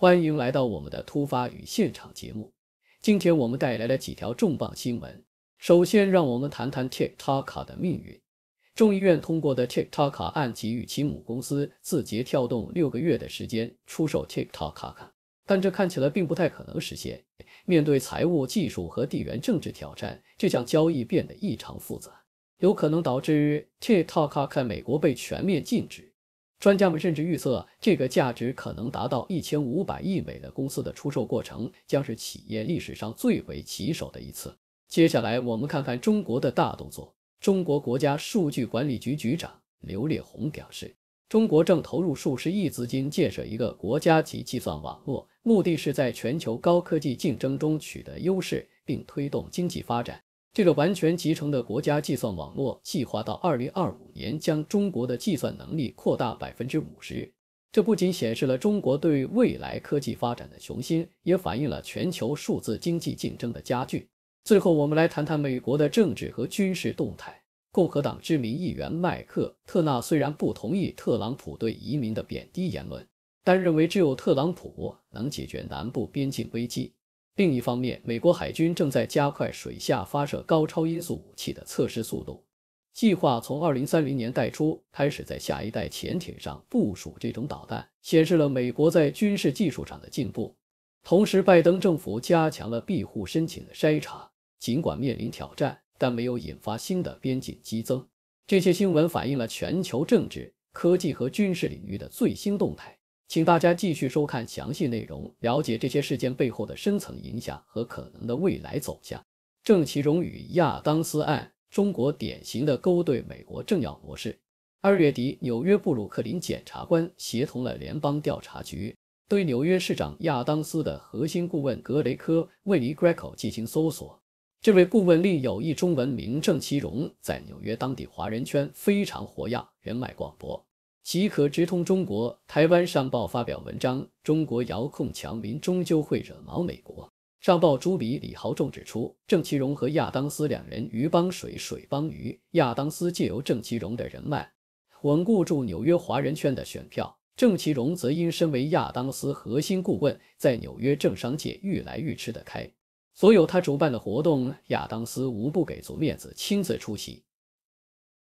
欢迎来到我们的突发与现场节目。今天我们带来了几条重磅新闻。首先，让我们谈谈 TikTok 的命运。众议院通过的 TikTok 案给予其母公司字节跳动六个月的时间出售 TikTok。但，这看起来并不太可能实现。面对财务、技术和地缘政治挑战，这项交易变得异常复杂，有可能导致 TikTok 在美国被全面禁止。专家们甚至预测，这个价值可能达到一千五百亿美的公司的出售过程，将是企业历史上最为棘手的一次。接下来，我们看看中国的大动作。中国国家数据管理局局长刘烈宏表示，中国正投入数十亿资金建设一个国家级计算网络，目的是在全球高科技竞争中取得优势，并推动经济发展。这个完全集成的国家计算网络计划到二零二五年将中国的计算能力扩大百分之五十。这不仅显示了中国对未来科技发展的雄心，也反映了全球数字经济竞争的加剧。最后，我们来谈谈美国的政治和军事动态。共和党知名议员麦克特纳虽然不同意特朗普对移民的贬低言论，但认为只有特朗普能解决南部边境危机。另一方面，美国海军正在加快水下发射高超音速武器的测试速度，计划从2030年代初开始在下一代潜艇上部署这种导弹，显示了美国在军事技术上的进步。同时，拜登政府加强了庇护申请的筛查，尽管面临挑战，但没有引发新的边境激增。这些新闻反映了全球政治、科技和军事领域的最新动态。请大家继续收看详细内容，了解这些事件背后的深层影响和可能的未来走向。郑其荣与亚当斯案，中国典型的勾兑美国政要模式。二月底，纽约布鲁克林检察官协同了联邦调查局，对纽约市长亚当斯的核心顾问格雷科（魏尼 Greco） 进行搜索。这位顾问另有一中文名郑其荣，在纽约当地华人圈非常活跃，人脉广博。即可直通中国。台湾上报发表文章，中国遥控强民终究会惹毛美国。上报朱比李豪仲指出，郑其荣和亚当斯两人鱼帮水，水帮鱼。亚当斯借由郑其荣的人脉，稳固住纽约华人圈的选票。郑其荣则因身为亚当斯核心顾问，在纽约政商界愈来愈吃得开。所有他主办的活动，亚当斯无不给足面子，亲自出席。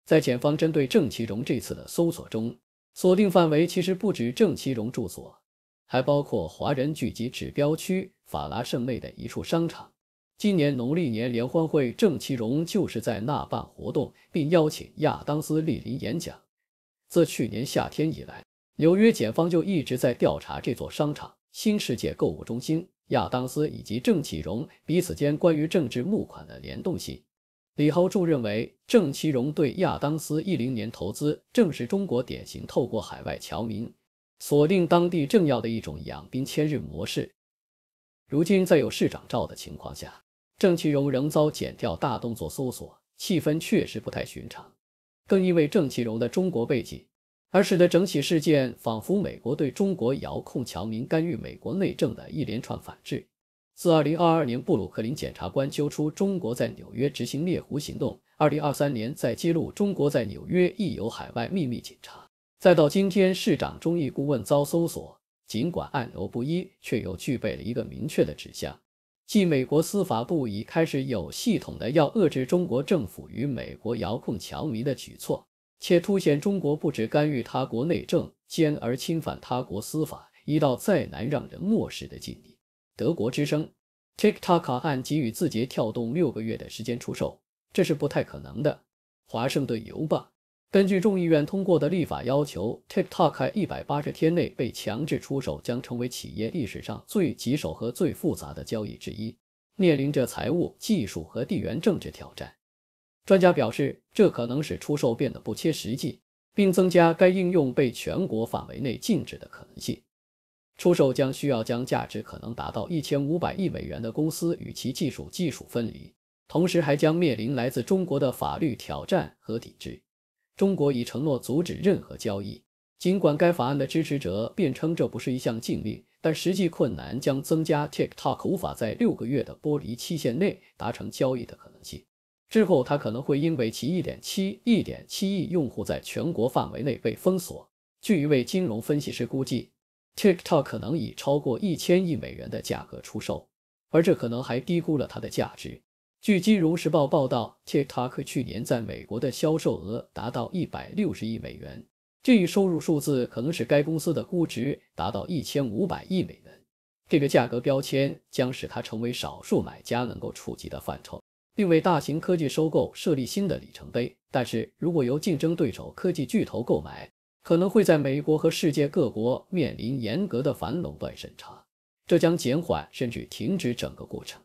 在检方针对郑其荣这次的搜索中，锁定范围其实不止郑其荣住所，还包括华人聚集指标区法拉盛内的一处商场。今年农历年联欢会，郑其荣就是在那办活动，并邀请亚当斯莅临演讲。自去年夏天以来，纽约检方就一直在调查这座商场新世界购物中心、亚当斯以及郑启荣彼此间关于政治募款的联动性。李厚柱认为，郑其荣对亚当斯一零年投资，正是中国典型透过海外侨民锁定当地政要的一种养兵千日模式。如今在有市长照的情况下，郑其荣仍遭剪掉大动作搜索，气氛确实不太寻常。更因为郑其荣的中国背景，而使得整起事件仿佛美国对中国遥控侨民干预美国内政的一连串反制。自2022年布鲁克林检察官揪出中国在纽约执行猎狐行动，2023年再揭露中国在纽约亦有海外秘密警察，再到今天市长中意顾问遭搜索，尽管案由不一，却又具备了一个明确的指向：即美国司法部已开始有系统的要遏制中国政府与美国遥控侨民的举措，且凸显中国不止干预他国内政，兼而侵犯他国司法，一道再难让人漠视的境地。德国之声，TikTok 按给予字节跳动六个月的时间出售，这是不太可能的。华盛顿邮报，根据众议院通过的立法要求，TikTok 一百八十天内被强制出售将成为企业历史上最棘手和最复杂的交易之一，面临着财务、技术和地缘政治挑战。专家表示，这可能使出售变得不切实际，并增加该应用被全国范围内禁止的可能性。出售将需要将价值可能达到一千五百亿美元的公司与其技术技术分离，同时还将面临来自中国的法律挑战和抵制。中国已承诺阻止任何交易。尽管该法案的支持者辩称这不是一项禁令，但实际困难将增加 TikTok 无法在六个月的剥离期限内达成交易的可能性。之后，它可能会因为其一点七一点七亿用户在全国范围内被封锁。据一位金融分析师估计。TikTok 可能以超过一千亿美元的价格出售，而这可能还低估了它的价值。据《金融时报》报道，TikTok 去年在美国的销售额达到一百六十亿美元，这一收入数字可能使该公司的估值达到一千五百亿美元。这个价格标签将使它成为少数买家能够触及的范畴，并为大型科技收购设立新的里程碑。但是如果由竞争对手科技巨头购买，可能会在美国和世界各国面临严格的反垄断审查，这将减缓甚至停止整个过程。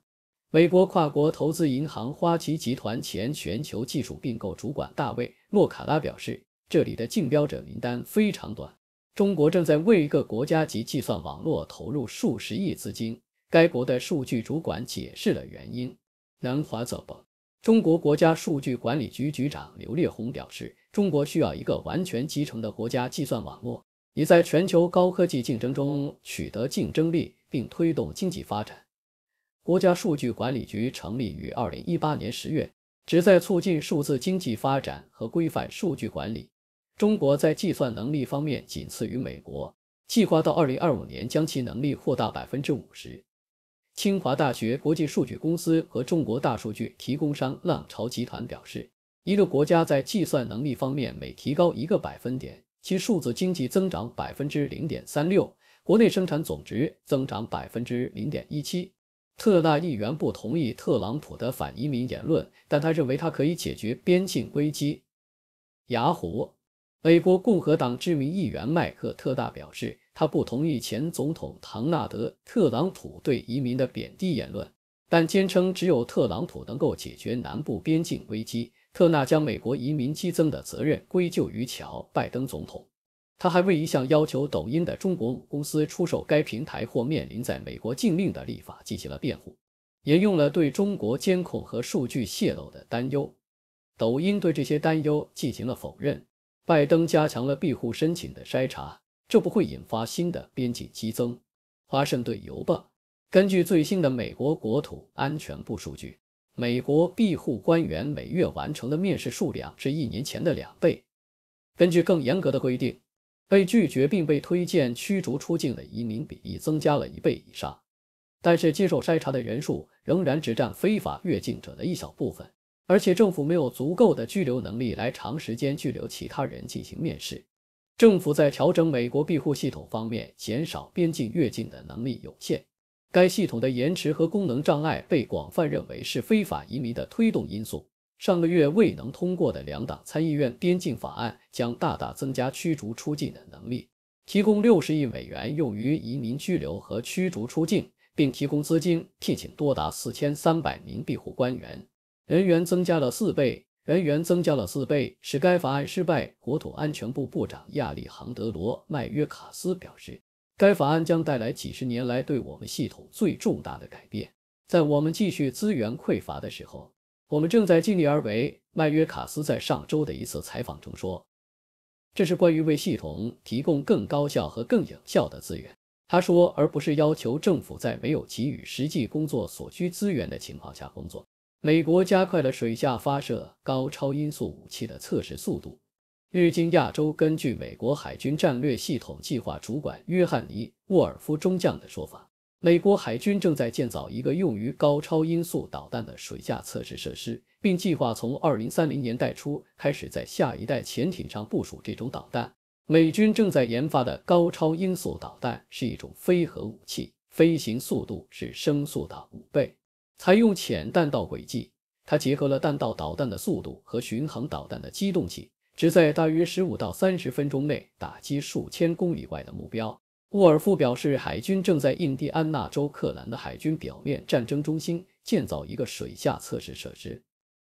美国跨国投资银行花旗集团前全球技术并购主管大卫·洛卡拉表示：“这里的竞标者名单非常短，中国正在为一个国家级计算网络投入数十亿资金。”该国的数据主管解释了原因：“南华早报，中国国家数据管理局局长刘烈宏表示。中国需要一个完全集成的国家计算网络，以在全球高科技竞争中取得竞争力并推动经济发展。国家数据管理局成立于二零一八年十月，旨在促进数字经济发展和规范数据管理。中国在计算能力方面仅次于美国，计划到二零二五年将其能力扩大百分之五十。清华大学国际数据公司和中国大数据提供商浪潮集团表示。一个国家在计算能力方面每提高一个百分点，其数字经济增长百分之零点三六，国内生产总值增长百分之零点一七。特大议员不同意特朗普的反移民言论，但他认为他可以解决边境危机。雅虎，美国共和党知名议员麦克特大表示，他不同意前总统唐纳德特朗普对移民的贬低言论，但坚称只有特朗普能够解决南部边境危机。特纳将美国移民激增的责任归咎于乔·拜登总统，他还为一项要求抖音的中国母公司出售该平台或面临在美国禁令的立法进行了辩护，沿用了对中国监控和数据泄露的担忧。抖音对这些担忧进行了否认。拜登加强了庇护申请的筛查，这不会引发新的边境激增。华盛顿邮报根据最新的美国国土安全部数据。美国庇护官员每月完成的面试数量是一年前的两倍。根据更严格的规定，被拒绝并被推荐驱逐出境的移民比例增加了一倍以上。但是，接受筛查的人数仍然只占非法越境者的一小部分，而且政府没有足够的拘留能力来长时间拘留其他人进行面试。政府在调整美国庇护系统方面，减少边境越境的能力有限。该系统的延迟和功能障碍被广泛认为是非法移民的推动因素。上个月未能通过的两党参议院边境法案将大大增加驱逐出境的能力，提供六十亿美元用于移民拘留和驱逐出境，并提供资金聘请多达四千三百名庇护官员，人员增加了四倍。人员增加了四倍，使该法案失败。国土安全部部长亚历杭德罗·麦约卡斯表示。该法案将带来几十年来对我们系统最重大的改变。在我们继续资源匮乏的时候，我们正在尽力而为。麦约卡斯在上周的一次采访中说：“这是关于为系统提供更高效和更有效的资源。”他说，而不是要求政府在没有给予实际工作所需资源的情况下工作。美国加快了水下发射高超音速武器的测试速度。日经亚洲根据美国海军战略系统计划主管约翰尼·沃尔夫中将的说法，美国海军正在建造一个用于高超音速导弹的水下测试设施，并计划从2030年代初开始在下一代潜艇上部署这种导弹。美军正在研发的高超音速导弹是一种飞核武器，飞行速度是声速的五倍，采用浅弹道轨迹。它结合了弹道导弹的速度和巡航导弹的机动性。只在大约十五到三十分钟内打击数千公里外的目标。沃尔夫表示，海军正在印第安纳州克兰的海军表面战争中心建造一个水下测试设施。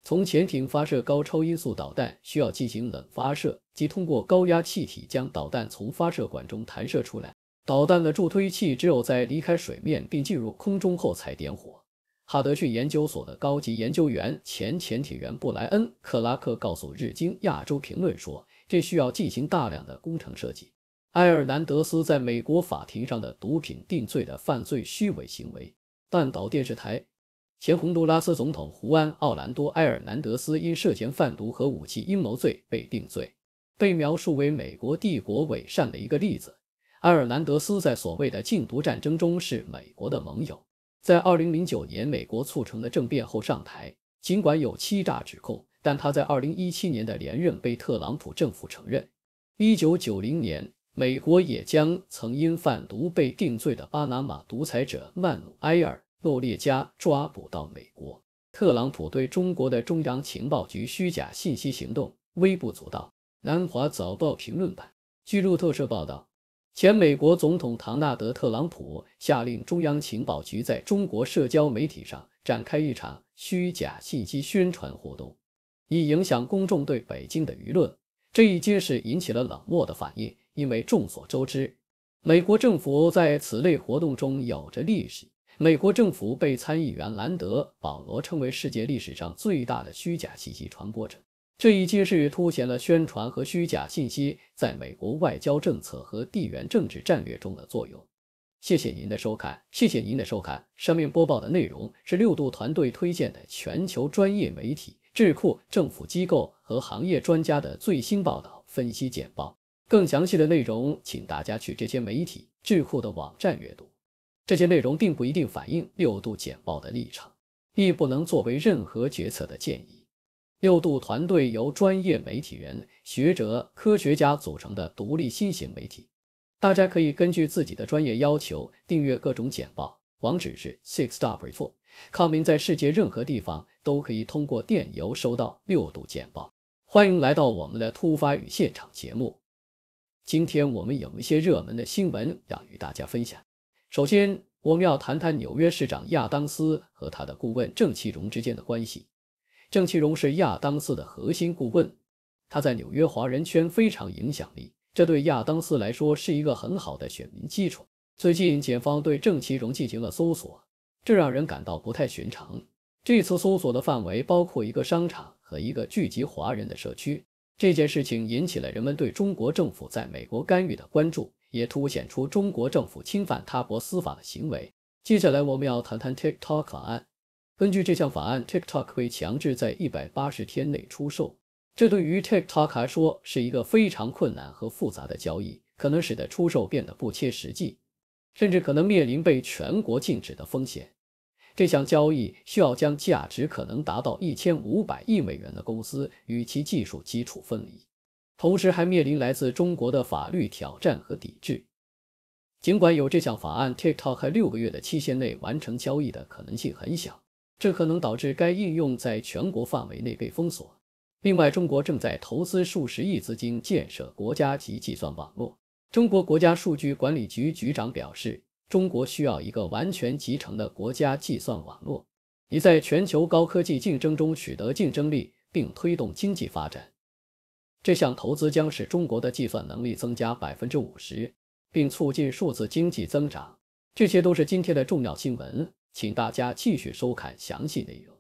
从潜艇发射高超音速导弹需要进行冷发射，即通过高压气体将导弹从发射管中弹射出来。导弹的助推器只有在离开水面并进入空中后才点火。哈德逊研究所的高级研究员、前潜艇员布莱恩·克拉克告诉《日经亚洲评论》说：“这需要进行大量的工程设计。”埃尔南德斯在美国法庭上的毒品定罪的犯罪虚伪行为。半岛电视台：前洪都拉斯总统胡安·奥兰多·埃尔南德斯因涉嫌贩毒和武器阴谋罪被定罪，被描述为美国帝国伪善的一个例子。埃尔南德斯在所谓的禁毒战争中是美国的盟友。在二零零九年美国促成的政变后上台，尽管有欺诈指控，但他在二零一七年的连任被特朗普政府承认。一九九零年，美国也将曾因贩毒被定罪的巴拿马独裁者曼努埃尔·洛列加抓捕到美国。特朗普对中国的中央情报局虚假信息行动微不足道。南华早报评论版。据路透社报道。前美国总统唐纳德·特朗普下令中央情报局在中国社交媒体上展开一场虚假信息宣传活动，以影响公众对北京的舆论。这一揭示引起了冷漠的反应，因为众所周知，美国政府在此类活动中有着历史。美国政府被参议员兰德·保罗称为世界历史上最大的虚假信息传播者。这一揭示凸显了宣传和虚假信息在美国外交政策和地缘政治战略中的作用。谢谢您的收看，谢谢您的收看。上面播报的内容是六度团队推荐的全球专业媒体、智库、政府机构和行业专家的最新报道、分析简报。更详细的内容，请大家去这些媒体、智库的网站阅读。这些内容并不一定反映六度简报的立场，亦不能作为任何决策的建议。六度团队由专业媒体人、学者、科学家组成的独立新型媒体，大家可以根据自己的专业要求订阅各种简报。网址是 s i x s t a r e r t 康民在世界任何地方都可以通过电邮收到六度简报。欢迎来到我们的突发与现场节目。今天我们有一些热门的新闻要与大家分享。首先，我们要谈谈纽约市长亚当斯和他的顾问郑其荣之间的关系。郑其荣是亚当斯的核心顾问，他在纽约华人圈非常影响力，这对亚当斯来说是一个很好的选民基础。最近，检方对郑其荣进行了搜索，这让人感到不太寻常。这次搜索的范围包括一个商场和一个聚集华人的社区。这件事情引起了人们对中国政府在美国干预的关注，也凸显出中国政府侵犯他国司法的行为。接下来，我们要谈谈 TikTok 法案。根据这项法案，TikTok 被强制在一百八十天内出售，这对于 TikTok 来说是一个非常困难和复杂的交易，可能使得出售变得不切实际，甚至可能面临被全国禁止的风险。这项交易需要将价值可能达到一千五百亿美元的公司与其技术基础分离，同时还面临来自中国的法律挑战和抵制。尽管有这项法案，TikTok 六个月的期限内完成交易的可能性很小。这可能导致该应用在全国范围内被封锁。另外，中国正在投资数十亿资金建设国家级计算网络。中国国家数据管理局局长表示，中国需要一个完全集成的国家计算网络，以在全球高科技竞争中取得竞争力并推动经济发展。这项投资将使中国的计算能力增加百分之五十，并促进数字经济增长。这些都是今天的重要新闻。请大家继续收看详细内容。